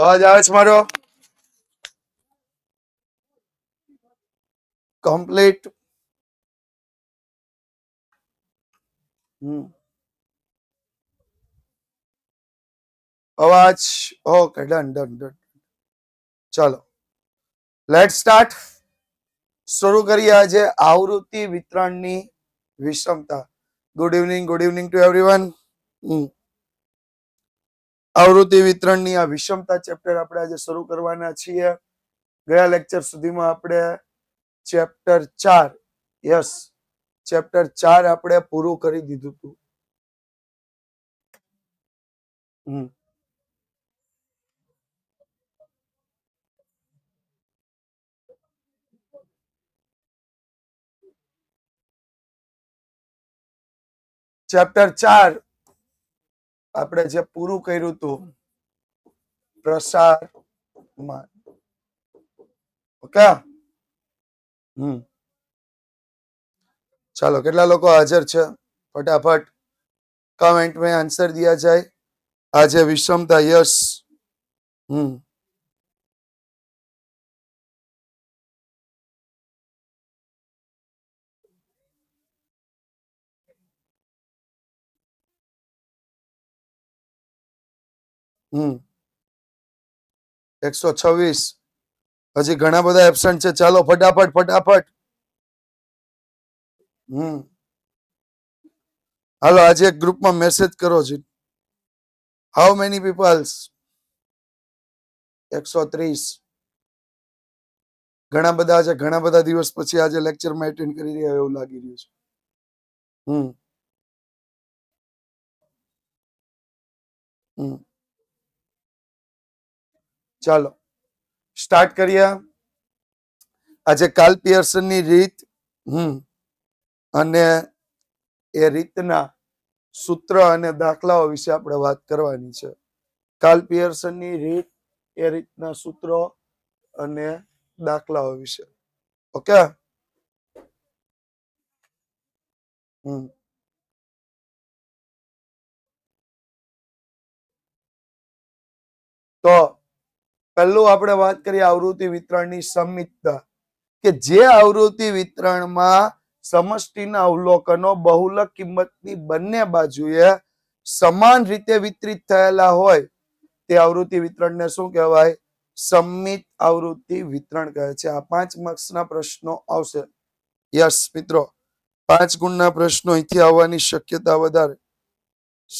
आवाज आवे मारो कम्प्लीट अवाज ओके डन डन डन चलो लेट स्टार्ट शुरू करिए आज आवृत्ति वितरण विषमता good evening good evening to everyone one hmm આવૃત્તિ વિતરણની આ વિષમતા ચેપ્ટર આપણે આજે શરૂ કરવાના છીએ ગયા લેક્ચર સુધીમાં આપણે ચેપ્ટર ચાર યસ ચેપ્ટર ચાર આપણે પૂરું કરી દીધું હતું ચેપ્ટર ચાર આપણે જે પૂરું કર્યું હતું પ્રસાર માન ઓકે હમ ચાલો કેટલા લોકો હાજર છે ફટાફટ કમેન્ટ મેં આન્સર દિયા જાય આજે વિષમતા યસ હમ એકસો છવ્વીસ હજી ઘણા બધા એબસન્ટ છે ચાલો ફટાફટ ફટાફટ હમ હાલો આજે એક ગ્રુપમાં મેસેજ કરો છો હાઉ મેની પીપલ્સ એકસો ત્રીસ ઘણા બધા આજે ઘણા બધા દિવસ પછી આજે લેક્ચરમાં એટેન્ડ કરી રહ્યા એવું લાગી રહ્યું છે હમ હમ ચાલો સ્ટાર્ટ કરીએ આજે કાલ પિયર્સનની રીત હમ અને એ રીતના સૂત્ર અને દાખલાઓ વિશે આપણે વાત કરવાની છે કાલ પિયર્સનની રીત એ રીતના સૂત્રો અને દાખલાઓ વિશે ઓકે હમ તો પહેલું આપણે વાત કરીએ આવૃત્તિ વિતરણની સમિતતા કે જે આવૃત્તિ વિતરણમાં સમષ્ટિના અવલોકનો બહુલક કિંમતની બંને બાજુએ સમાન રીતે વિતરિત થયેલા હોય તે આવૃત્તિ વિતરણને શું કહેવાય સમિત આવૃત્તિ વિતરણ કહે છે આ પાંચ માર્ક્સના પ્રશ્નો આવશે યસ મિત્રો પાંચ ગુણના પ્રશ્નો અહીંથી આવવાની શક્યતા વધારે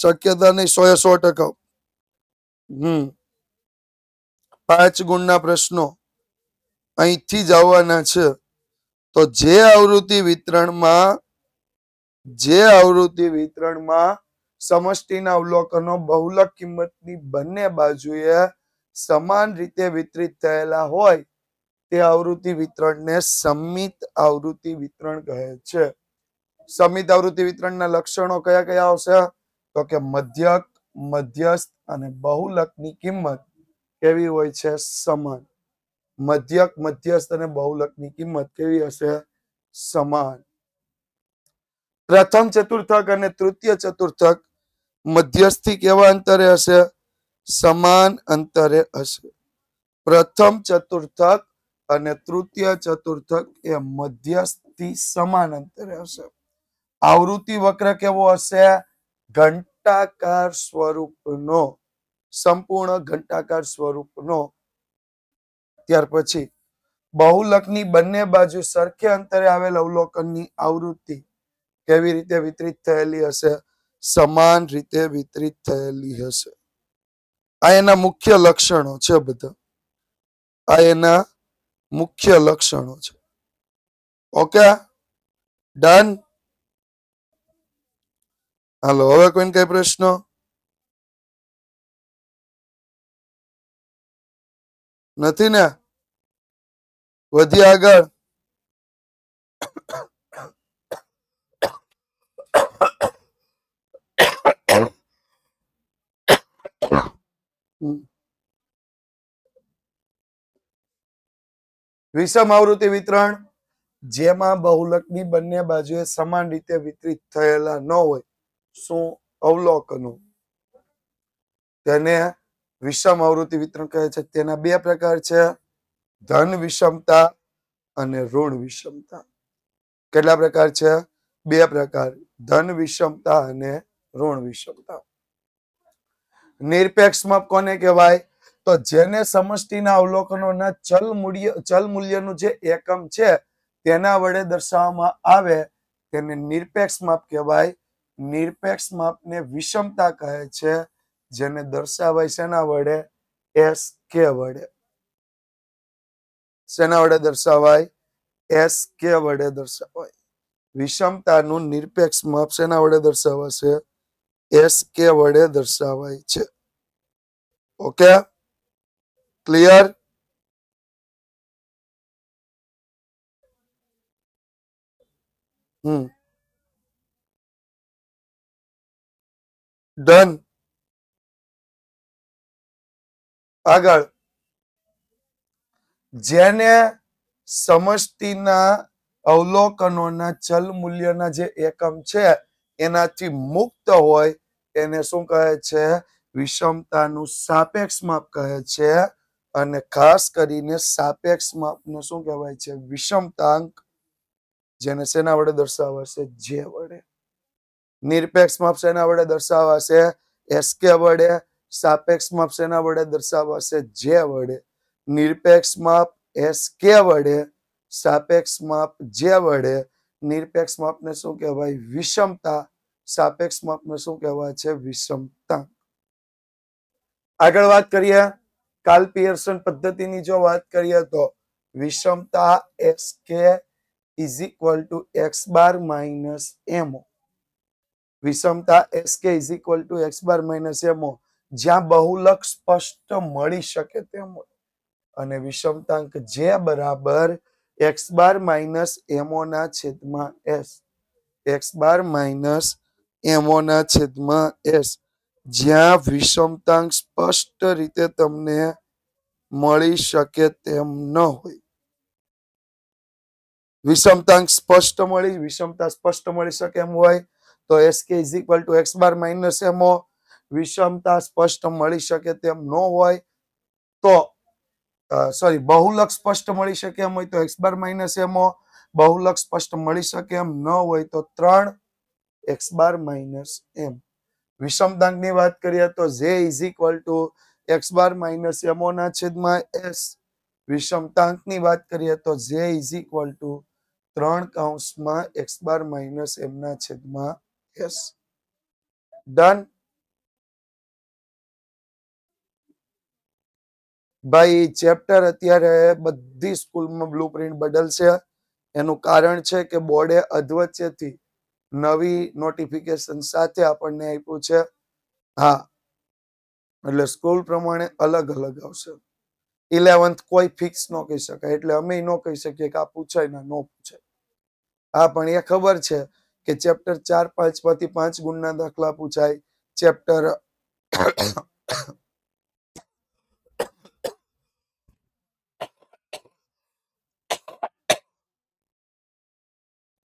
શક્યતા નહીં સો એ સો ટકા હમ પાંચ ગુણના પ્રશ્નો અહીંથી જ આવવાના છે તો જે આવૃત્તિ વિતરણમાં જે આવૃત્તિ વિતરણમાં સમષ્ટિના અવલોકનો બહુલક કિંમતની બંને બાજુએ સમાન રીતે વિતરિત થયેલા હોય તે આવૃત્તિ વિતરણને સમિત આવૃત્તિ વિતરણ કહે છે સમિત આવૃત્તિ વિતરણના લક્ષણો કયા કયા આવશે તો કે મધ્યક મધ્યસ્થ અને બહુલકની કિંમત કેવી હોય છે સમાન મધ્યક મધ્યસ્થ અને બહુલકની કિંમત કેવી હશે સમાન પ્રથમ ચતુર્થક અને તૃતીય ચતુર્થક મધ્યસ્થી કેવા અંતરે હશે સમાન અંતરે હશે પ્રથમ ચતુર્થક અને તૃતીય ચતુર્થક એ મધ્યસ્થી સમાન અંતરે હશે આવૃત્તિ વક્ર કેવો હશે ઘંટાકાર સ્વરૂપનો સંપૂર્ણ ઘંટાકાર સ્વરૂપનો ત્યાર પછી બહુલકની બંને બાજુ સરખે અંતરે આવેલ અવલોકનની આવૃત્તિ કેવી રીતે વિતરિત થયેલી હશે સમાન રીતે વિતરિત થયેલી હશે આ એના મુખ્ય લક્ષણો છે બધા આ એના મુખ્ય લક્ષણો છે ઓકે ડન હાલો હવે કોઈને કઈ પ્રશ્નો નથી ને વધી આગળ વિષમ આવૃત્તિ વિતરણ જેમાં બહુલકની બંને બાજુએ સમાન રીતે વિતરિત થયેલા ન હોય શું અવલોકનો તેને વિષમ આવૃત્તિ વિતરણ કહે છે તેના બે પ્રકાર છે ધન વિષમતા અને ઋણ વિષમતા કેટલા પ્રકાર છે બે પ્રકાર ધન વિષમતા અને ઋણ વિષમતા નિરપેક્ષ માપ કોને કહેવાય તો જેને સમષ્ટિના અવલોકનોના ચલ મૂલ્ય ચલ મૂલ્યનું જે એકમ છે તેના વડે દર્શાવવામાં આવે તેને નિરપેક્ષ માપ કહેવાય નિરપેક્ષ માપને વિષમતા કહે છે જેને દર્શાવાય શેના વડે એસ કે વડે શેના વડે દર્શાવાય એસ કે વડે દર્શાવાય વિષમતાનું નિરપેક્ષ માપ શેના વડે દર્શાવાશે એસ કે વડે દર્શાવાય છે ઓકે ક્લિયર હમ ડન આગળ જેને સમષ્ટિના અવલોકનોના ચલ મૂલ્યના જે એકમ છે એનાથી મુક્ત હોય એને શું કહે છે વિષમતાનું સાપેક્ષ માપ કહે છે અને ખાસ કરીને સાપેક્ષ માપને શું કહેવાય છે વિષમતાંક જેને શેના વડે દર્શાવાશે જે વડે નિરપેક્ષ માપ શેના વડે દર્શાવાશે એસકે વડે સાપેક્ષ માપ શેના વડે દર્શાવાશે જે વડે નિરપેક્ષ માપ એસ કે વડે સાપેક્ષ માપ જે વડે નિરપેક્ષ માપને શું કહેવાય વિષમતા સાપેક્ષ માપ ને શું કહેવાય છે વિષમતા આગળ વાત કરીએ કાલ પિયર્સન પદ્ધતિની જો વાત કરીએ તો વિષમતા S K is equal to X bar minus M O વિષમતા S K is equal to X bar minus M O જ્યાં બહુલક સ્પષ્ટ મળી શકે તેમ અને વિષમતાંક જે બરાબર એક્સ બાર માઇનસ એમોના છેદમાં એસ એક્સ બાર માઇનસ એમોના છેદમાં એસ જ્યાં વિષમતાંક સ્પષ્ટ રીતે તમને મળી શકે તેમ ન હોય વિષમતાંક સ્પષ્ટ મળી વિષમતા સ્પષ્ટ મળી શકે એમ હોય તો S K is equal to X bar minus M O વિષમતા સ્પષ્ટ મળી શકે તેમ ન હોય તો સોરી બહુલક સ્પષ્ટ મળી શકે એમ હોય તો એક્સ બાર માઇનસ એમો બહુલક સ્પષ્ટ મળી શકે એમ ન હોય તો ત્રણ એક્સ બાર માઇનસ એમ વિષમતાંકની વાત કરીએ તો જે is equal to X bar minus એમોના છેદમાં એસ વિષમતાંકની વાત કરીએ તો જે ઇઝ ઇક્વલ ટુ ત્રણ કાઉન્સમાં એક્સ બાર માઇનસ એમના છેદમાં એસ ડન ભાઈ ચેપ્ટર અત્યારે બધી સ્કૂલમાં બ્લુ પ્રિન્ટ બદલશે એનું કારણ છે કે બોર્ડે અધવચ્ચેથી નવી નોટિફિકેશન સાથે આપણને આપ્યું છે હા એટલે સ્કૂલ પ્રમાણે અલગ અલગ આવશે ઇલેવન્થ કોઈ ફિક્સ ન કહી શકાય એટલે અમે ન કહી શકીએ કે આ પૂછાય ના ન પૂછાય હા પણ એ ખબર છે કે ચેપ્ટર ચાર પાંચ માંથી પાંચ ગુણના દાખલા પૂછાય ચેપ્ટર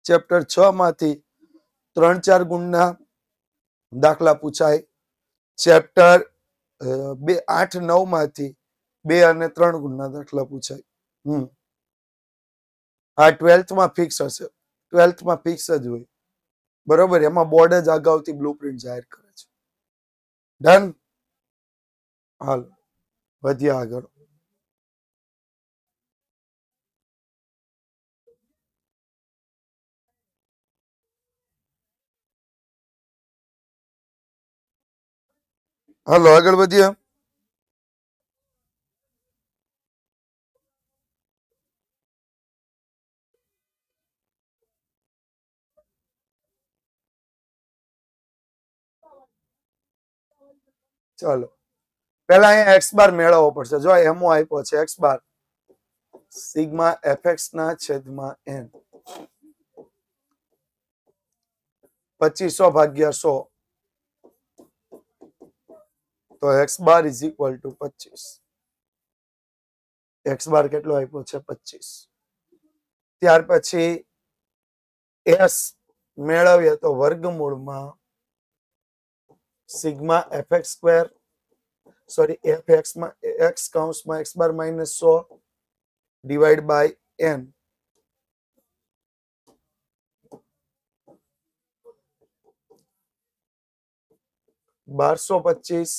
ચેપ્ટર છ માંથી ત્રણ ચાર ગુણના દાખલા પૂછાય ચેપ્ટર બે આઠ નવ માંથી બે અને ત્રણ ગુણના દાખલા પૂછાય હમ આ ટ્વેલ્થમાં ફિક્સ હશે ટ્વેલ્થમાં ફિક્સ જ હોય બરોબર એમાં બોર્ડ જ અગાઉથી બ્લુ પ્રિન્ટ જાહેર કરે છે ડન હાલ વધ્યા આગળ हेलो अग्रवाल जी चलो पहला यहां x बार મેળવો પડશે જો એમો આપ્યો છે x બાર સિગ્મા fx ના છેદમાં n 2500 ભાગ્યા 100 તો X bar is equal to પચીસ એક્સ બાર કેટલો આપ્યો છે પચીસ ત્યાર પછી એસ મેળવીએ તો વર્ગમૂળમાં sigma F X square sorry F એક્સમાં એક્સ કાઉન્ટમાં એક્સ બાર માઇનસ સો ડિવાઈડ બાય એન બારસો પચીસ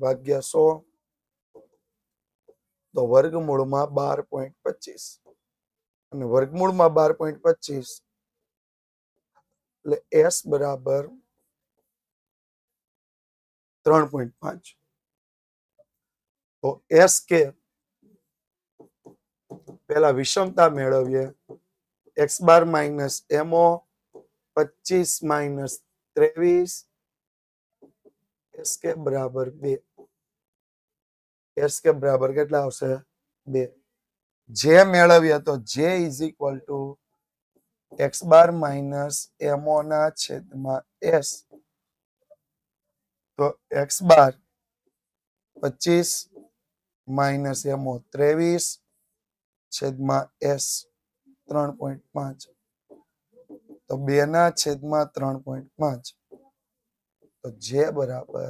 ભાગ્યા સો તો વર્ગમૂળમાં બાર પોઈન્ટ પચીસ અને વર્ગમૂળમાં બાર પોઈન્ટ પચીસ એટલે એસ બરાબર ત્રણ પોઈન્ટ પાંચ તો એસ કે પેલા વિષમતા મેળવીએ એક્સ બાર માઇનસ એમઓ પચીસ માઇનસ ત્રેવીસ એસ કે બરાબર બે એસ કે બરાબર કેટલા આવશે બે જે મેળવીએ તો જે is equal to X bar minus M O ના છેદમાં એસ તો એક્સ બાર પચીસ માઇનસ એમઓ ત્રેવીસ છેદમાં એસ ત્રણ પોઈન્ટ પાંચ તો બે ના છેદમાં ત્રણ પોઈન્ટ પાંચ તો જે બરાબર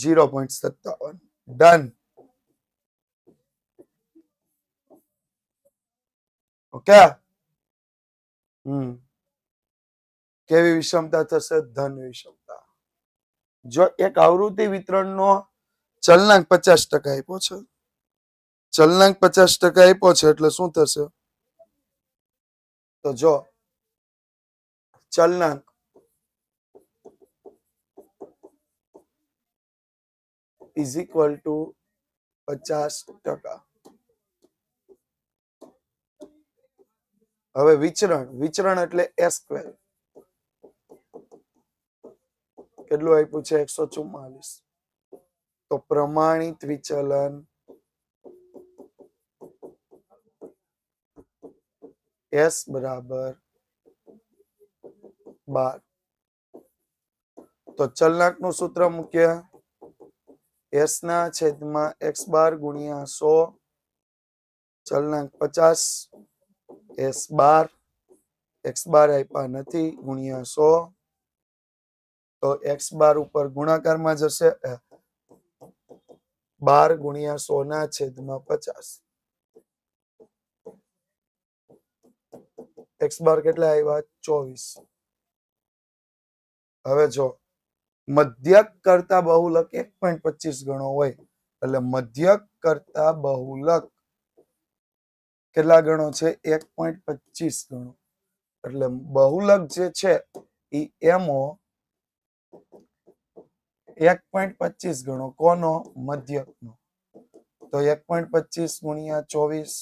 જીરો પોઈન્ટ સત્તાવન ડન ઓકે હમ કેવી વિષમતા થશે ધન વિષમતા જો એક આવૃત્તિ વિતરણનો ચલનાંક પચાસ ટકા આપ્યો છે ચલનાંક પચાસ ટકા આપ્યો છે એટલે શું થશે તો જો ચલનાંક = 50% હવે વિચરણ વિચરણ એટલે s² કેટલું આપ્યું છે 144 તો પ્રમાણિત વિચલન s = બટ તો ચલનકનું સૂત્ર મૂક્યા એસના છેદમાં એક્સ બાર ગુણ્યા સો ચલનાંક પચાસ એસ બાર એક્સ બાર આપ્યા નથી ગુણ્યા સો તો એક્સ બાર ઉપર ગુણાકારમાં જશે બાર ગુણ્યા સો ના છેદમાં પચાસ એક્સ બાર કેટલા આવ્યા ચોવીસ હવે જો મધ્યક કરતા બહુલક એક પોઈન્ટ પચીસ ગણો હોય એટલે મધ્યક કરતા બહુલક કેટલા ગણો છે એક પોઈન્ટ પચીસ ગણો એટલે બહુલક જે છે એ એમો એક પોઈન્ટ પચીસ ગણો કોનો મધ્યક નો તો એક પોઈન્ટ પચીસ ગુણ્યા ચોવીસ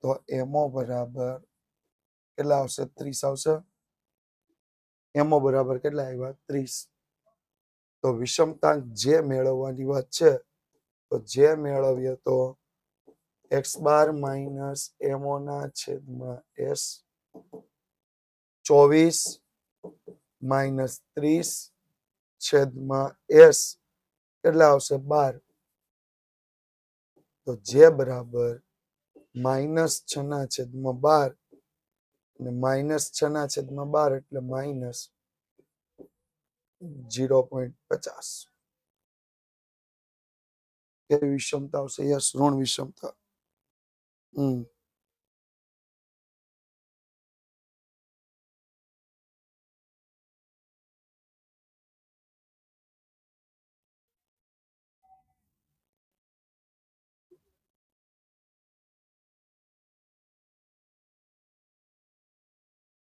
તો એમો બરાબર કેટલા આવશે ત્રીસ આવશે એમો બરાબર કેટલા આવ્યા ત્રીસ તો વિષમતા જે મેળવવાની વાત છે તો જે મેળવીએ તો એક્સ બાર માઇનસ એમોના છેદમાં એસ ચોવીસ માઇનસ ત્રીસ છેદમાં એસ કેટલા આવશે બાર તો જે બરાબર માઇનસ છ ના છેદમાં બાર અને માઇનસ છ ના છેદમાં બાર એટલે માઇનસ ઝીરો પોઈન્ટ પચાસ કેવી વિષમતા આવશે યસ ઋણ વિષમતા હમ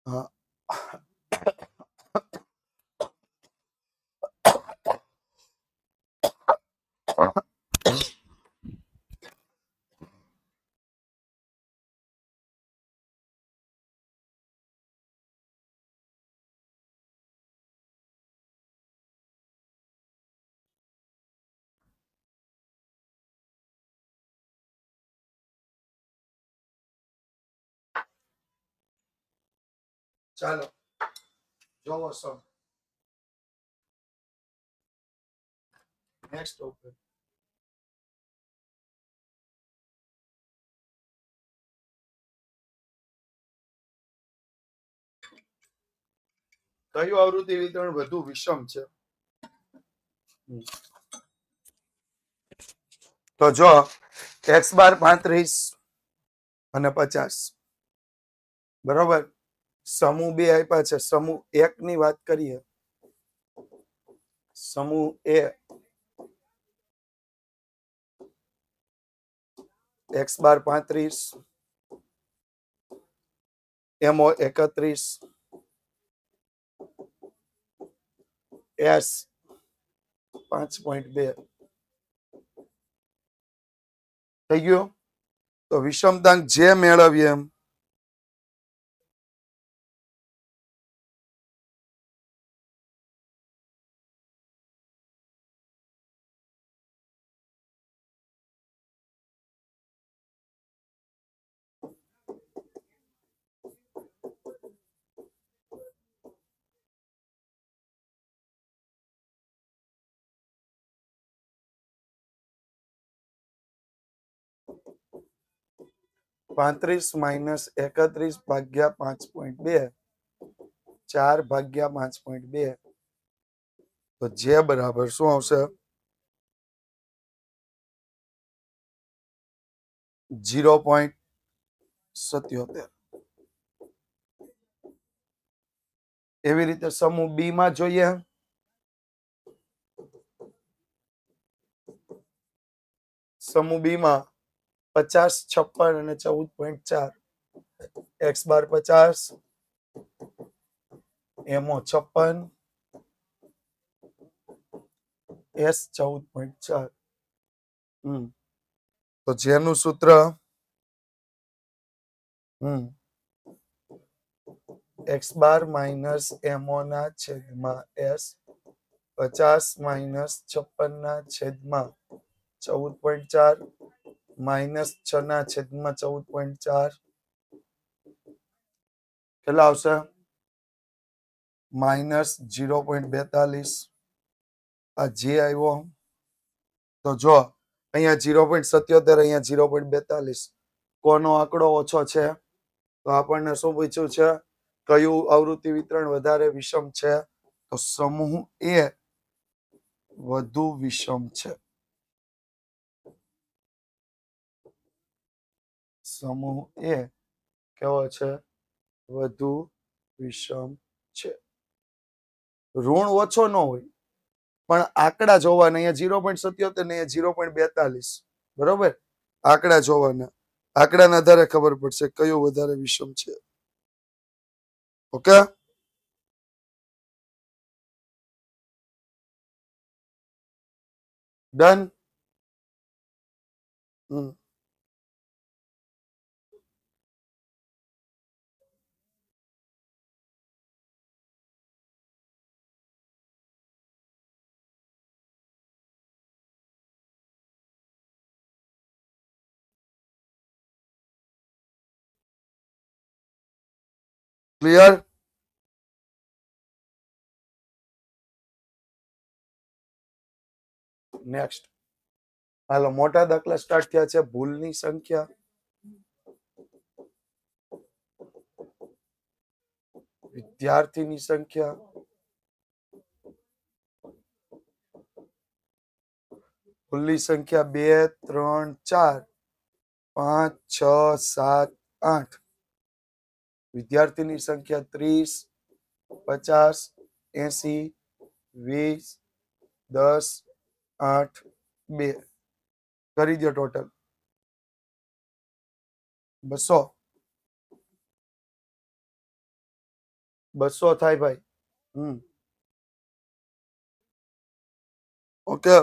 uh, ચાલો જોવો સમ નેક્સ્ટ ઓપન કયું આવૃત્તિ વિતરણ વધુ વિષમ છે તો જો એક્સ બાર પાંત્રીસ અને પચાસ બરોબર સમૂહ બે આપ્યા છે સમૂહ એક ની વાત કરીએ સમૂહ એ એક્સ બાર પાંત્રીસ એમઓ એકત્રીસ એસ પાંચ પોઈન્ટ બે થઈ ગયો તો વિષમતાંક જે મેળવીએ એમ પાંત્રીસ માઇનસ એકત્રીસ ભાગ્યા પાંચ પોઈન્ટ બે ચાર ભાગ્યા પાંચ પોઈન્ટ બે તો જે બરાબર શું આવશે જીરો પોઈન્ટ સત્યોતેર એવી રીતે સમૂહ બી માં જોઈએ સમૂહ બી માં પચાસ છપ્પન અને ચૌદ પોઈન્ટ ચાર એક્સ બાર પચાસ એમઓ છપ્પન એસ ચૌદ પોઈન્ટ ચાર હમ તો જેનું સૂત્ર hmm X bar minus M O ના છેદમાં એસ પચાસ માઇનસ છપ્પન ના છેદમાં ચૌદ પોઈન્ટ ચાર માઇનસ છ ના છેદમાં ચૌદ પોઈન્ટ ચાર કેટલા આવશે માઇનસ જીરો પોઈન્ટ બેતાલીસ આ જે આવ્યો તો જો અહીંયા જીરો પોઈન્ટ સત્યોતેર અહીંયા ઝીરો પોઈન્ટ બેતાલીસ કોનો આંકડો ઓછો છે તો આપણને શું પૂછ્યું છે કયું આવૃત્તિ વિતરણ વધારે વિષમ છે તો સમૂહ એ વધુ વિષમ છે સમૂહ એ કેવો છે વધુ વિષમ છે ઋણ ઓછો ન હોય પણ આંકડા જોવાના અહીંયા ઝીરો પોઈન્ટ સત્યોતેર ને ઝીરો પોઈન્ટ બેતાલીસ બરોબર આંકડા જોવાના આંકડાના આધારે ખબર પડશે કયો વધારે વિષમ છે okay done hmm clear next hello मोटा दाखला स्टार्ट किया भूल संख्या विद्यार्थी संख्या खुली संख्या बे त्र चार पांच छ सात आठ विद्यार्थी संख्या तीस पचास एशी वीस दस आठ बे कर टोटल बसो बसो थाय भाई हम्म ओके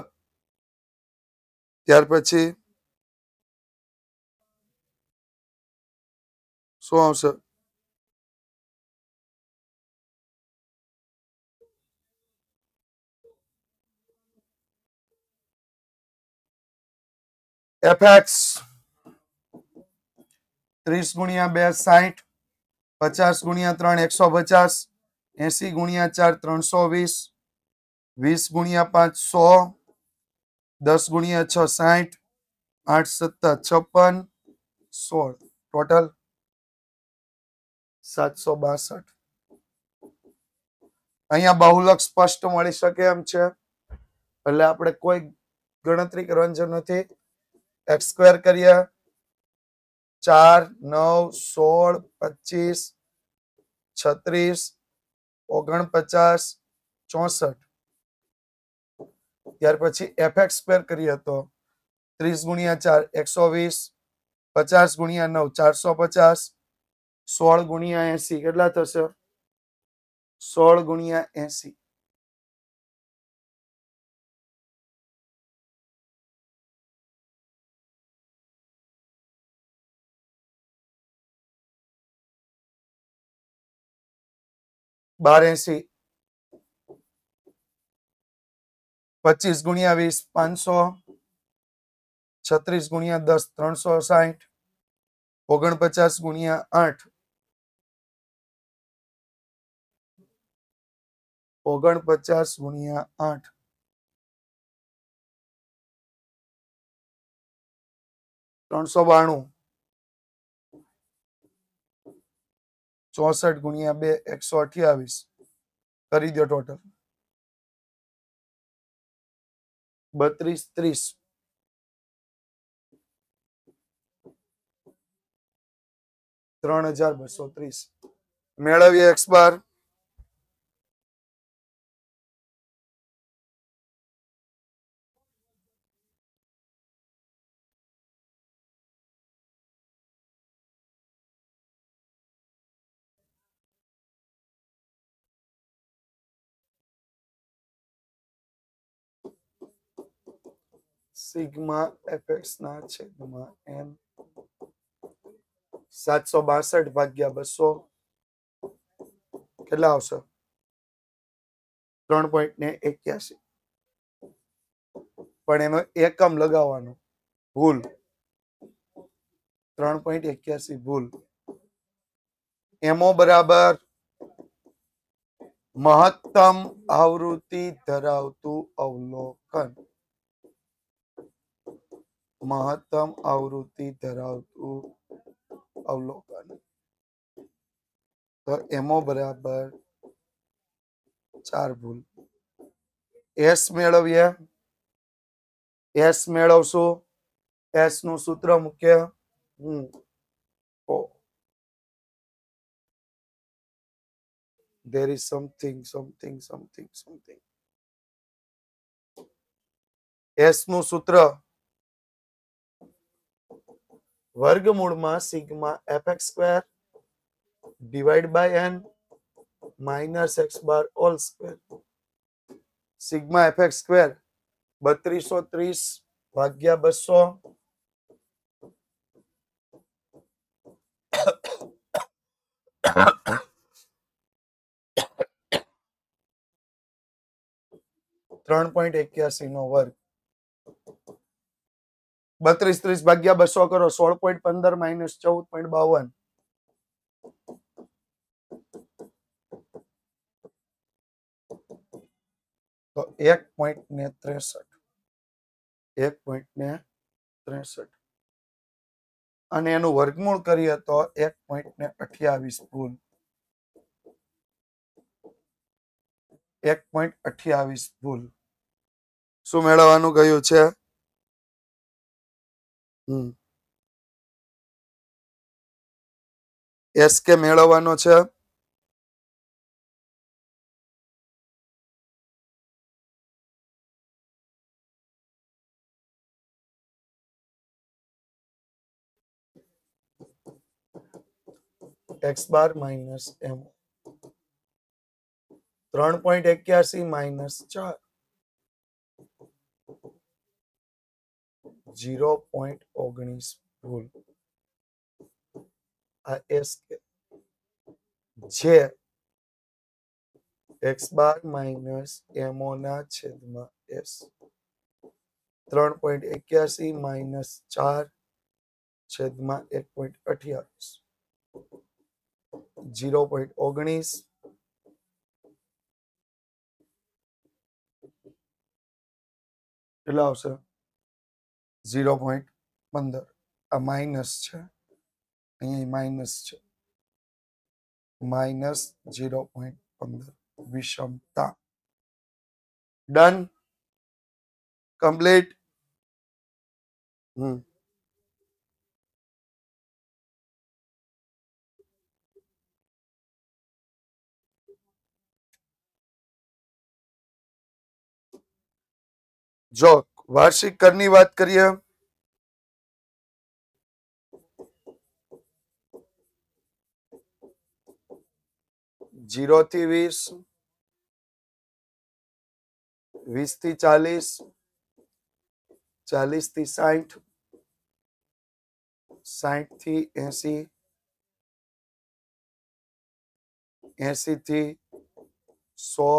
त्यार पी शू आ એફએક્સ ત્રીસ ગુણ્યા બે સાહીઠ પચાસ ગુણ્યા ત્રણ એકસો પચાસ એસી ગુણ્યા ચાર ત્રણસો વીસ વીસ ગુણ્યા પાંચ સો દસ ગુણ્યા છ સાઠ આઠ સત્તા છપ્પન સોળ ટોટલ સાતસો બાસઠ અહીંયા બહુલક સ્પષ્ટ મળી શકે એમ છે એટલે આપણે કોઈ ગણતરી કરવાની જરૂર નથી એક્સ સ્ક્વેર કરીએ ચાર નવ સોળ પચીસ છત્રીસ ઓગણપચાસ ચોસઠ ત્યાર પછી એફ એક્સ સ્ક્વેર કરીએ તો ત્રીસ ગુણ્યા ચાર એકસો વીસ પચાસ ગુણ્યા નવ ચારસો પચાસ સોળ ગુણ્યા એસી કેટલા થશે સોળ ગુણ્યા એસી બારેસી પચીસ ગુણ્યા વીસ પાંચસો છત્રીસ ગુણ્યા દસ ત્રણસો સાહીઠ ઓગણપચાસ ગુણ્યા આઠ ઓગણપચાસ ગુણ્યા આઠ ત્રણસો બાણું चौसठ गुणिया बे एक सौ अठावीस करी टोटल बतरीस त्रीस त्र हजार बसो त्रीस मेलवी एक्स बार સિગ્મા એફએક્સ ના છેદમાં એમ સાતસો ભાગ્યા બસો કેટલા આવશે ત્રણ પણ એનો એકમ લગાવવાનો ભૂલ ત્રણ પોઈન્ટ એક્યાસી ભૂલ એમો બરાબર મહત્તમ આવૃત્તિ ધરાવતું અવલોકન મહત્તમ આવૃત્તિ ધરાવતું અવલોકન તો એમો બરાબર ચાર ભૂલ એસ મેળવીએ એસ મેળવશું એસ નું સૂત્ર મૂકીએ હું ઓ there is something something something something s નું સૂત્ર वर्ग मूल sigma F X square divide by N minus X bar all square sigma F X square बत्रीसो त्रीस भाग्या बसो त्रॉइंट एक वर्ग બત્રીસ ત્રીસ ભાગ્યા બસો કરો સોળ પોઈન્ટ પંદર માઇનસ ચૌદ પોઈન્ટ બાવન તો એક પોઈન્ટ ને ત્રેસઠ એક પોઈન્ટ ને ત્રેસઠ અને એનું વર્ગમૂળ કરીએ તો એક પોઈન્ટ ને અઠ્યાવીસ ભૂલ એક પોઈન્ટ અઠ્યાવીસ ભૂલ શું મેળવવાનું ગયું છે એસકે મેળવવાનો છે એક્સ બાર માઇનસ એમ ત્રણ પોઈન્ટ એક્યાસી માઇનસ ચાર ઝીરો પોઈન્ટ ઓગણીસ ભૂલ આ એસ જે એક્સ બાર માઇનસ એમોના છેદમાં એસ ત્રણ પોઈન્ટ એક્યાસી માઇનસ ચાર છેદમાં એક પોઈન્ટ અઠ્યાવીસ ઝીરો પોઈન્ટ ઓગણીસ એટલે આવશે ઝીરો પોઈન્ટ પંદર આ માઇનસ છે અહીંયા માઇનસ છે માઇનસ ઝીરો પોઈન્ટ પંદર વિષમતા ડન કમ્પ્લીટ હમ જો वार्षिक कर बात करिए जीरो वीस वीस चालीस चालीस थी साइठ साइठ थी एसी एसी थी सौ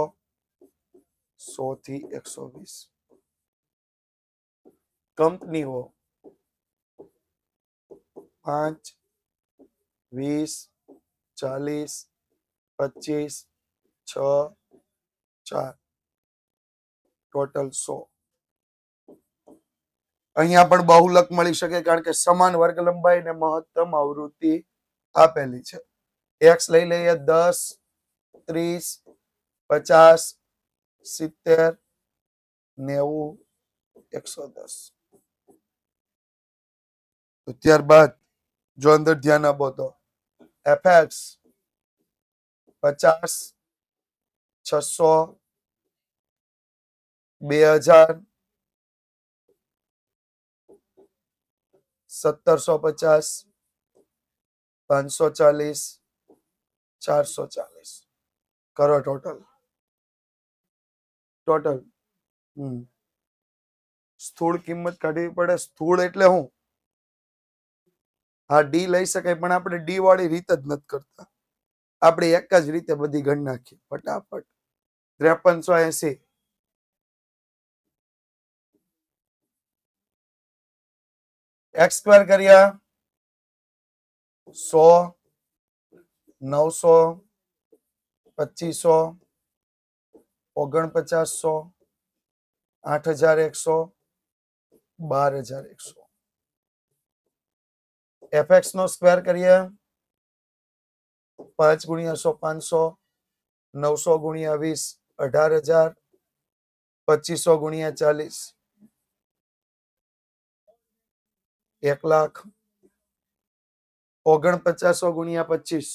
सौ थी एक सौ वीस कंपनी हो 5 20 40 25 6 4 टोटल 100 અહીંયા પણ બહુલક મળી શકે કારણ કે સમાન વર્ગ લંબાઈને મહત્તમ આવૃત્તિ આપેલી છે x લઈ લેઈએ 10 30 50 70 90 110 त્યારબાદ જો અંદર ધ્યાન આપો તો f x 50 600 2000 1750 540 440 કરો ટોટલ ટોટલ હમ સ્થૂળ કિંમત કાઢવી પડે સ્થૂળ એટલે હું હા ડી લઈ શકાય પણ આપણે ડી વાળી રીત જ નથી કરતા આપણે એક જ રીતે બધી ગણ નાખીએ ફટાફટ ત્રેપનસો એસી એક્સ સ્ક્વેર કર્યા સો નવસો પચીસો ઓગણપચાસસો આઠ હજાર એકસો બાર હજાર એકસો એફ એક્સ નો સ્ક્વેર કરીએ પાંચ ગુણ્યા સો પાંચસો નવસો ગુણ્યા વીસ અઢાર હજાર પચીસો ગુણ્યા ચાલીસ એક લાખ ઓગણપચાસો ગુણ્યા પચીસ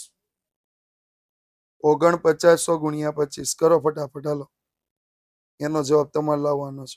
ઓગણપચાસો ગુણ્યા પચીસ કરો ફટાફટ હાલો એનો જવાબ તમારે લાવવાનો છે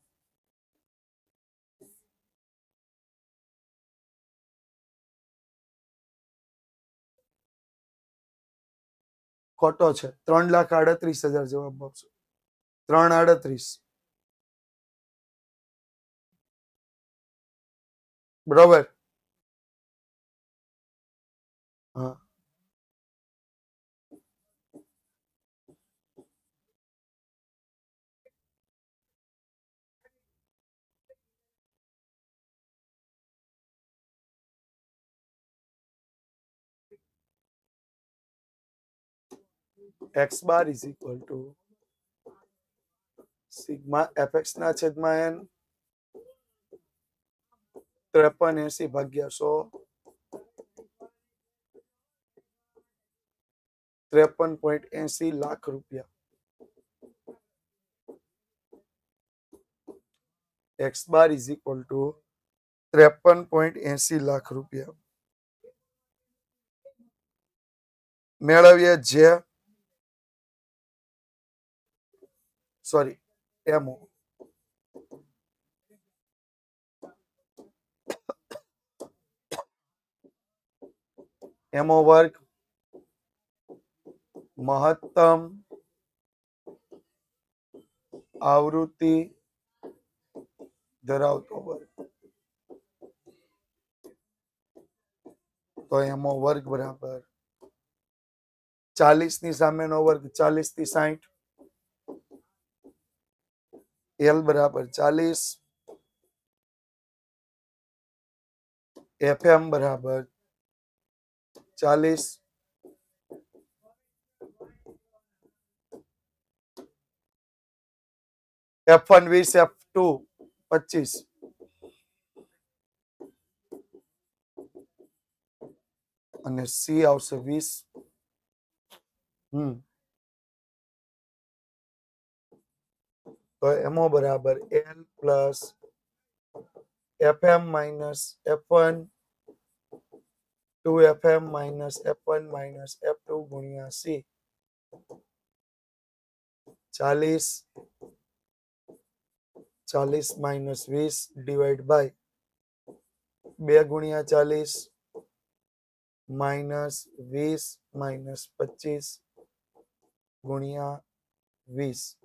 ખોટો છે ત્રણ લાખ આડત્રીસ હજાર જવાબ આપશો ત્રણ આડત્રીસ બરોબર હા X bar is equal to sigma F X ના છેદમાં એન ત્રેપન એસી ભાગ્યા સો ત્રેપન પોઈન્ટ એસી લાખ રૂપિયા X bar is equal to ત્રેપન પોઈન્ટ એસી લાખ રૂપિયા મેળવીએ જે sorry, emo. એમો વર્ગ મહત્તમ આવૃત્તિ ધરાવતો વર્ગ તો એમો વર્ગ બરાબર ચાલીસ ની સામેનો વર્ગ ચાલીસ થી સાહીઠ એલ બરાબર ચાલીસ એફએમ બરાબર ચાલીસ એફ વન વીસ એફ ટુ પચીસ અને સી આવશે વીસ હમ तो एमओ बराबर L plus F M minus F one two F M minus F one minus F two गुणिया सी चालीस चालीस माइनस वीस डिवाइड बाय गुणिया चालीस माइनस वीस माइनस पच्चीस गुणिया वीस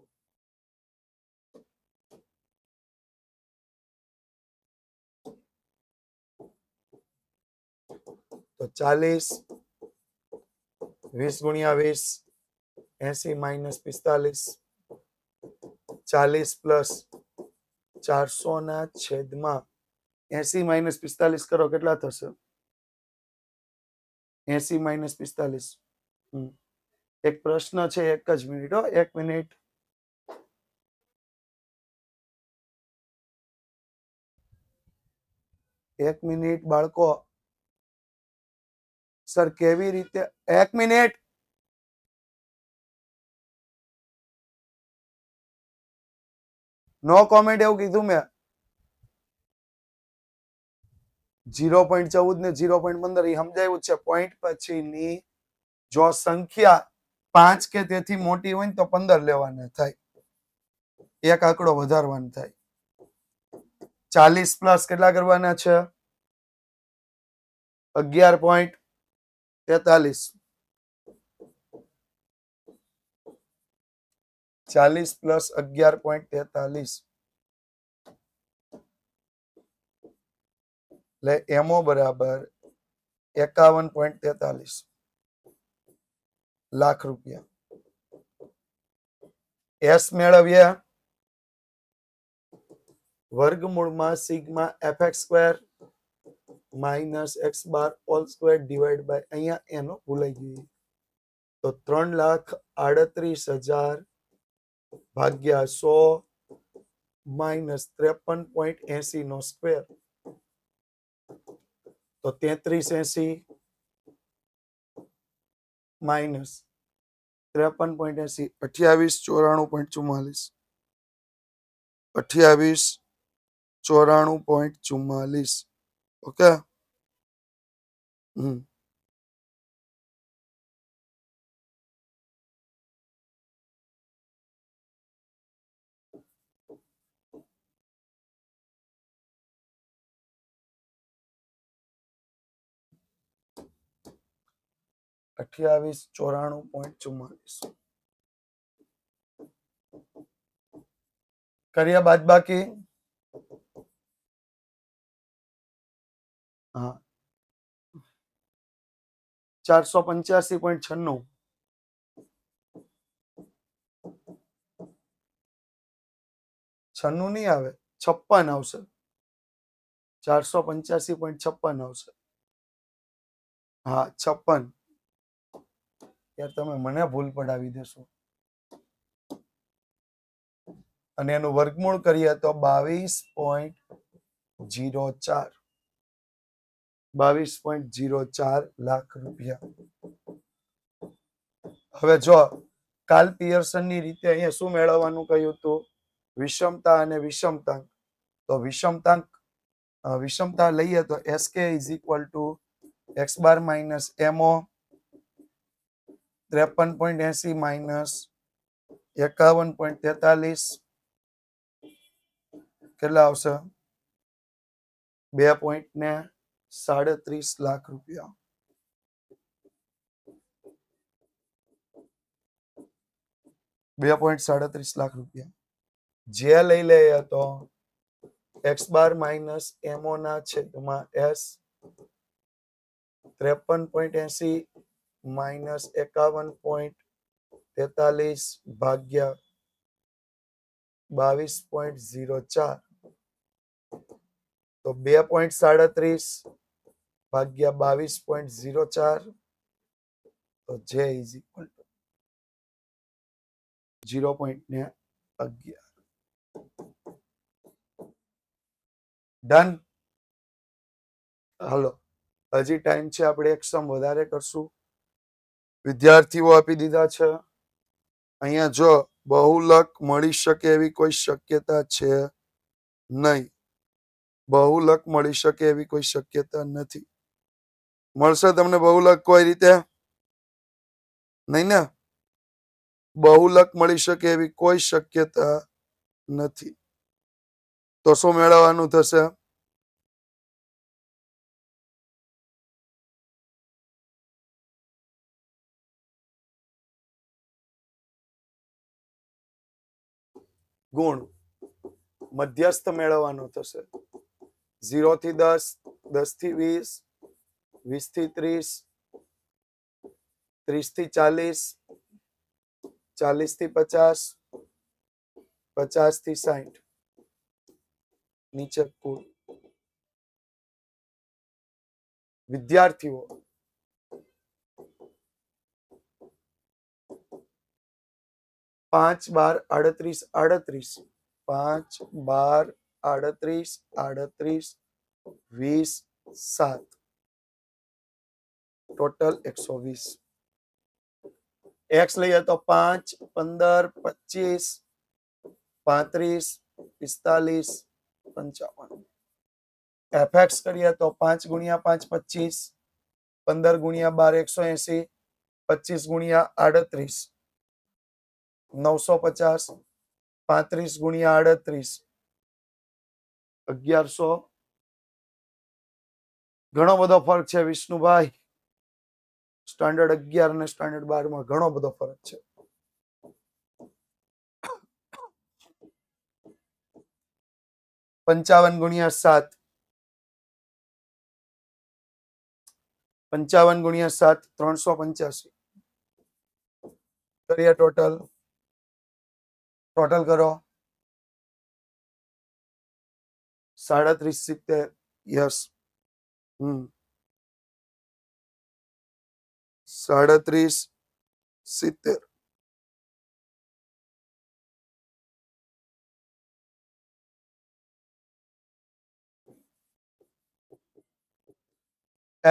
તો ચાલીસ વીસ ગુણ્યા વીસ એસી માઇનસ પિસ્તાલીસ ચાલીસ પ્લસ ચારસો ના છેદમાં એસી માઇનસ પિસ્તાલીસ કરો કેટલા થશે એસી માઇનસ પિસ્તાલીસ એક પ્રશ્ન છે એક જ મિનિટ હો એક મિનિટ એક મિનિટ બાળકો સર કેવી રીતે એક મિનિટ નો કોમેન્ટ એવું કીધું મેં જીરો પોઈન્ટ ચૌદ ને જીરો પોઈન્ટ પંદર એ સમજાયું છે પોઈન્ટ પછીની જો સંખ્યા પાંચ કે તેથી મોટી હોય ને તો પંદર લેવાના થાય એક આંકડો વધારવાનો થાય ચાલીસ પ્લસ કેટલા કરવાના છે અગિયાર પોઈન્ટ તેતાલીસ ચાલીસ પ્લસ અગિયાર પોઈન્ટ તેતાલીસ એટલે એમો બરાબર એકાવન પોઈન્ટ તેતાલીસ લાખ રૂપિયા એસ મેળવ્યા વર્ગમૂળમાં sigma F X square minus X bar all square divide by અહીંયા એનો ભૂલાઈ ગયું તો ત્રણ લાખ આડત્રીસ હજાર ભાગ્યા સો માઇનસ ત્રેપન પોઈન્ટ એસી નો સ્ક્વેર તો તેત્રીસ એસી માઇનસ ત્રેપન પોઈન્ટ એસી અઠ્યાવીસ ચોરાણું પોઈન્ટ ચુમ્માલીસ અઠ્યાવીસ ચોરાણું પોઈન્ટ ચુમ્માલીસ Okay. Mm. अठावीस चौराणु पॉइंट चुम्मास कर बात बाकी હા ચારસો પંચ્યાસી પોઈન્ટ છન્નું છન્નું નહીં આવે છપ્પન આવશે ચારસો પંચ્યાસી પોઈન્ટ છપ્પન આવશે હા છપ્પન યાર તમે મને ભૂલ પડાવી દેશો અને એનું વર્ગમૂળ કરીએ તો બાવીસ પોઈન્ટ જીરો ચાર બાવીસ પોઈન્ટ જીરો ચાર લાખ રૂપિયા હવે જો કાલ પિયર્સનની રીતે અહીંયા શું મેળવવાનું કહ્યું હતું વિષમતા અને વિષમતાંક તો વિષમતાંક વિષમતા લઈએ તો S K is equal to X bar minus M O ત્રેપન પોઈન્ટ એસી માઇનસ એકાવન પોઈન્ટ તેતાલીસ કેટલા આવશે બે પોઈન્ટ ને સાડત્રીસ લાખ રૂપિયા બે પોઈન્ટ સાડત્રીસ લાખ રૂપિયા જે લઈ લઈએ તો એક્સ બાર માઇનસ એમઓ ના છેદમાં એસ ત્રેપન પોઈન્ટ એસી માઇનસ એકાવન પોઈન્ટ તેતાલીસ ભાગ્યા બાવીસ પોઈન્ટ ઝીરો ચાર તો બે પોઈન્ટ સાડત્રીસ ભાગ્યા બાવીસ પોઈન્ટ ઝીરો ચાર તો જે is equal to zero point ને અગિયાર ડન હાલો હજી ટાઈમ છે આપણે એક સમ વધારે કરશું વિદ્યાર્થીઓ આપી દીધા છે અહીંયા જો બહુ બહુલક મળી શકે એવી કોઈ શક્યતા છે નહીં બહુ લક મળી શકે એવી કોઈ શક્યતા નથી મળશે તમને બહુ બહુલક કોઈ રીતે નહીં ને બહુલક મળી શકે એવી કોઈ શક્યતા નથી તો શું મેળવવાનું થશે ગુણ મધ્યસ્થ મેળવવાનો થશે जीरो थी दस दस थी वीस वीस थी त्रीस त्रीस थी चालीस चालीस थी पचास पचास थी साइठ नीचे कुल विद्यार्थियों पांच बार अड़तरीस अड़तरीस पांच बार एक्स लीए तो पांच पंदर पच्चीस पत्रीस पिस्तालीस पंचावन एफ एक्स करिए तो पांच गुणिया पांच पचीस पंदर गुणिया बार एक सौ एसी पचीस गुणिया आड़ीस नौ सौ पचास पत्र गुणिया आड़ीस અગિયારસો ઘણો બધો ફરક છે વિષ્ણુભાઈ સ્ટાન્ડર્ડ અગિયાર અને સ્ટાન્ડર્ડ બારમાં ઘણો બધો ફરક છે પંચાવન ગુણ્યા સાત પંચાવન ગુણ્યા સાત ત્રણસો પંચ્યાસી કરીએ ટોટલ ટોટલ કરો સાડત્રીસ સિત્તેર યસ હમ સાડત્રીસ સિત્તેર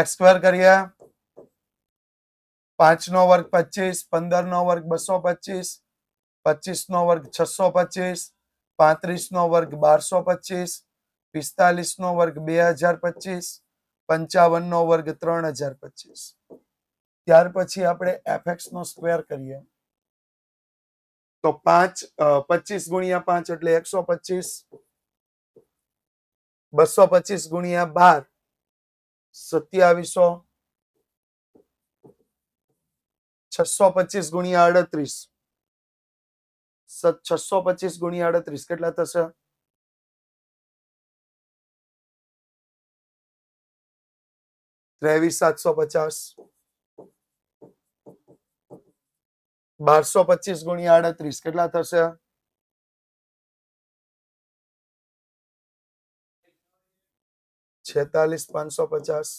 એક્સ સ્ક્વેર કર્યા પાંચ નો વર્ગ પચીસ પંદર નો વર્ગ બસો પચીસ પચીસ નો વર્ગ છસો પચીસ પાંત્રીસ નો વર્ગ બારસો પચીસ 45 નો વર્ગ 2025 55 નો વર્ગ 3025 ત્યાર પછી આપણે fx નો સ્ક્વેર કરીએ તો 5 25 * 5 એટલે 125 225 * 12 2700 625 * 38 625 * 38 કેટલા થશે ત્રેવીસ સાતસો પચાસ બારસો પચીસ ગુણ્યા આડત્રીસ કેટલા થશે છેતાલીસ પાંચસો પચાસ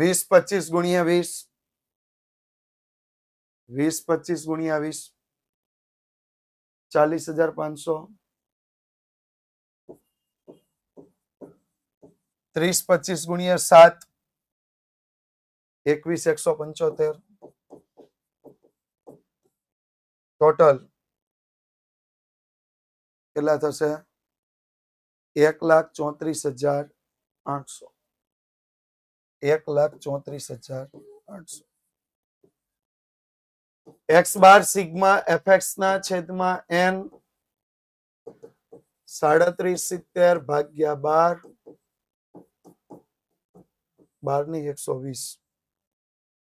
વીસ પચીસ ગુણ્યા વીસ વીસ પચીસ ગુણ્યા વીસ ચાલીસ હજાર પાંચસો त्रीस पच्चीस गुणिया सात एक सौ पंचोतेर टोटल के एक लाख चौतरीस हजार आठ सौ एक लाख चौतरीस हजार आठ सौ X bar sigma F X न छेदमा एन साढ़ सीतेर भाग्या बार 120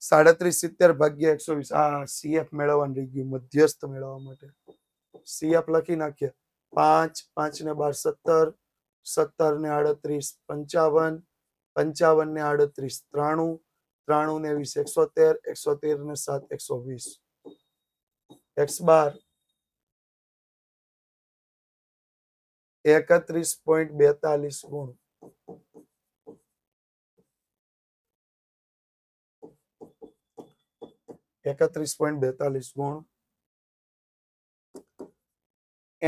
3770 / 120 आ सीएफ મેળવણ રહી ગયું મધ્યસ્થ મેળવવા માટે સીફ લખી નાખ્યા 5 5 ને 12 17 17 ને 38 55 55 ને 38 93 93 ને 20 173 113 ને 7 120 x બાર 31.42 ગુણ એકત્રીસ પોઈન્ટ બેતાલીસ ગુણ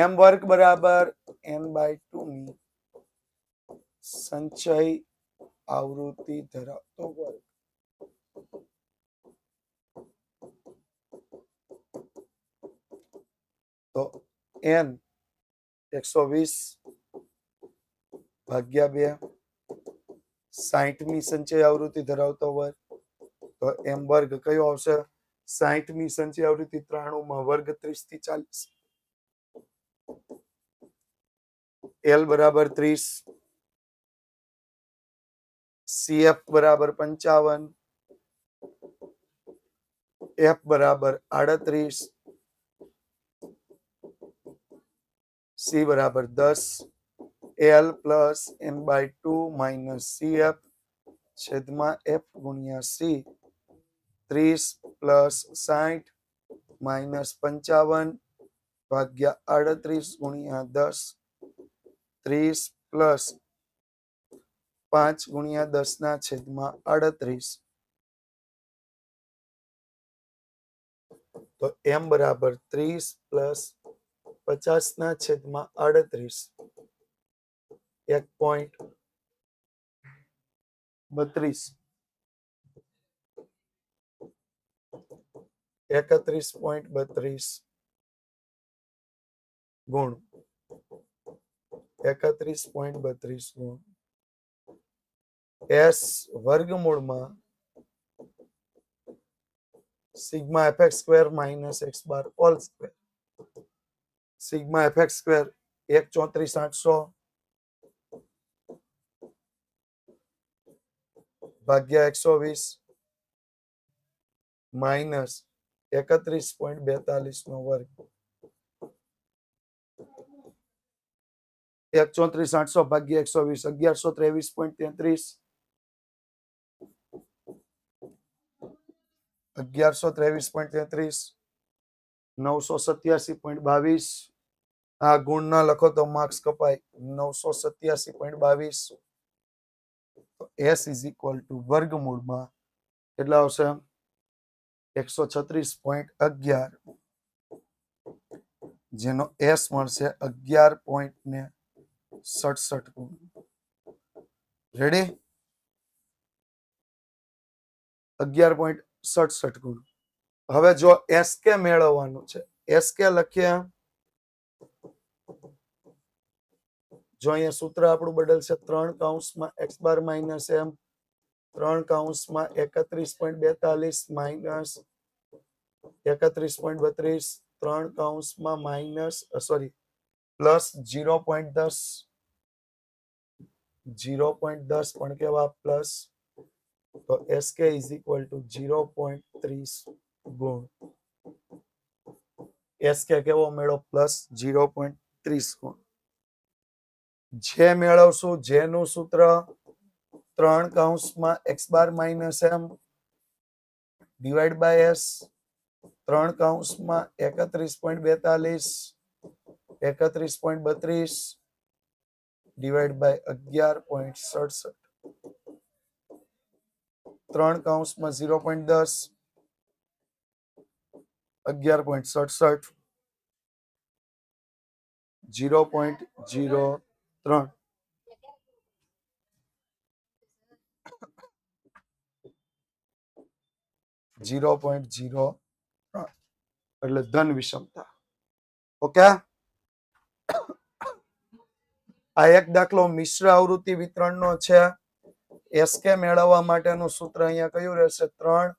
એમ વર્ગ બરાબર એન બાય ટુ ની સંચય આવૃત્તિ ધરાવતો વર્ગ તો એન એકસો વીસ ભાગ્યા બે સાહીઠમી સંચય આવૃત્તિ ધરાવતો વર્ગ તો એમ વર્ગ કયો આવશે સાહીઠમી સંચય આવૃત્તિ ત્રાણુમાં વર્ગ ત્રીસ થી ચાલીસ એલ બરાબર ત્રીસ સીએફ બરાબર પંચાવન એફ બરાબર આડત્રીસ સી બરાબર દસ L plus N by two minus C F છેદમાં એફ ગુણ્યા સી ત્રીસ પ્લસ સાઠ માઇનસ પંચાવન ભાગ્યા આડત્રીસ ગુણ્યા દસ ત્રીસ પ્લસ પાંચ ગુણ્યા દસના છેદમાં આડત્રીસ તો એમ બરાબર ત્રીસ પ્લસ પચાસ ના છેદમાં આડત્રીસ એક પોઈન્ટ બત્રીસ એકત્રીસ પોઈન્ટ બત્રીસ ગુણ એકત્રીસ પોઈન્ટ બત્રીસ ગુણ એસ વર્ગમૂળમાં sigma F X square minus X bar all square sigma F X square એક ચોત્રીસ આઠસો ભાગ્યા એકસો વીસ માઇનસ એકત્રીસ પોઈન્ટ બેતાલીસ નો વર્ગ એક ચોત્રીસ આઠસો ભાગ્ય એકસો વીસ અગિયારસો ત્રેવીસ પોઈન્ટ તેત્રીસ અગિયારસો ત્રેવીસ પોઈન્ટ તેત્રીસ નવસો સત્યાસી પોઈન્ટ બાવીસ આ ગુણ ના લખો તો માર્ક્સ કપાય નવસો સત્યાસી પોઈન્ટ બાવીસ એસ ઇઝ ઇક્વલ ટુ વર્ગમૂળમાં કેટલા આવશે એકસો છત્રીસ પોઈન્ટ અગિયાર જેનો એસ મળશે અગિયાર પોઈન્ટ ને સડસઠ ગુણ રેડી અગિયાર પોઈન્ટ સડસઠ ગુણ હવે જો એસકે મેળવવાનું છે એસકે લખીએ જો અહીંયા સૂત્ર આપણું બદલશે ત્રણ કાઉન્સમાં એક્સ બાર માઇનસ એમ ત્રણ કાઉન્સમાં એકત્રીસ પોઈન્ટ બેતાલીસ માઇનસ એકત્રીસ પોઈન્ટ બત્રીસ ત્રણ કાઉન્સમાં minus sorry plus zero point દસ જીરો પોઈન્ટ દસ પણ કેવા પ્લસ તો S K is equal to zero point ત્રીસ ગુણ એસકે કેવો મેળો પ્લસ જીરો પોઈન્ટ ત્રીસ ગુણ જે મેળવશું જેનું સૂત્ર ત્રણ કૌંસમાં X bar minus M divide by S ત્રણ કૌંસમાં એકત્રીસ પોઈન્ટ બેતાલીસ એકત્રીસ પોઈન્ટ બત્રીસ ડિવાઈડ બાય અગિયાર પોઈન્ટ સડસઠ ત્રણ કૌંસમાં ઝીરો પોઈન્ટ દસ અગિયાર પોઈન્ટ સડસઠ ઝીરો પોઈન્ટ ઝીરો ત્રણ જીરો પોઈન્ટ જીરો એટલે ધન વિષમતા ઓકે આ એક દાખલો મિશ્ર આવૃત્તિ વિતરણનો છે એસકે મેળવવા માટેનું સૂત્ર અહીંયા કયું રહેશે ત્રણ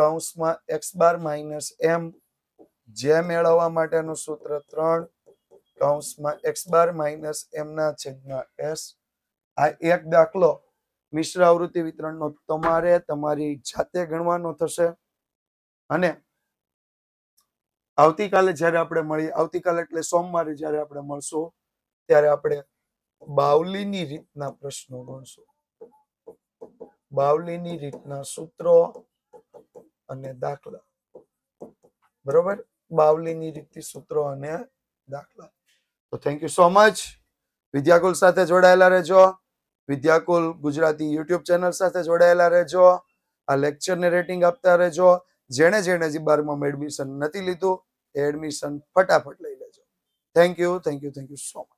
કૌંસમાં એક્સ બાર માઇનસ એમ જે મેળવવા માટેનું સૂત્ર ત્રણ કૌંસમાં એક્સ બાર માઇનસ એમના છેદમાં એસ આ એક દાખલો મિશ્ર આવૃત્તિ વિતરણનો તમારે તમારી જાતે ગણવાનો થશે અને આવતીકાલે જ્યારે આપણે મળીએ આવતીકાલે એટલે સોમવારે જ્યારે આપણે મળશું ત્યારે આપણે બાવલીની રીતના પ્રશ્નો ગણશું બાવલીની રીતના સૂત્રો અને દાખલા બરોબર બાવલીની રીતથી સૂત્રો અને દાખલા તો thank you so much Vidyakul સાથે જોડાયેલા રહેજો વિદ્યાકુલ ગુજરાતી યુટ્યુબ ચેનલ સાથે જોડાયેલા રહેજો આ લેક્ચરને રેટિંગ આપતા રહેજો જેણે જેણે જે બારમાં એડમિશન નથી લીધું એ એડમિશન ફટાફટ લઈ લેજો thank you thank you thank you so much